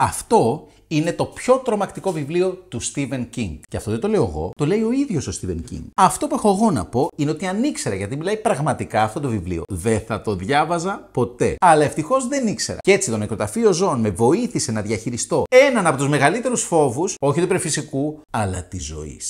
Αυτό είναι το πιο τρομακτικό βιβλίο του Stephen King. Και αυτό δεν το λέω εγώ, το λέει ο ίδιος ο Stephen King. Αυτό που έχω εγώ να πω είναι ότι αν ήξερα γιατί μιλάει πραγματικά αυτό το βιβλίο, δεν θα το διάβαζα ποτέ. Αλλά ευτυχώς δεν ήξερα. Και έτσι το νεκροταφείο ζώων με βοήθησε να διαχειριστώ έναν από τους μεγαλύτερους φόβους, όχι του υπερφυσικού, αλλά της ζωής.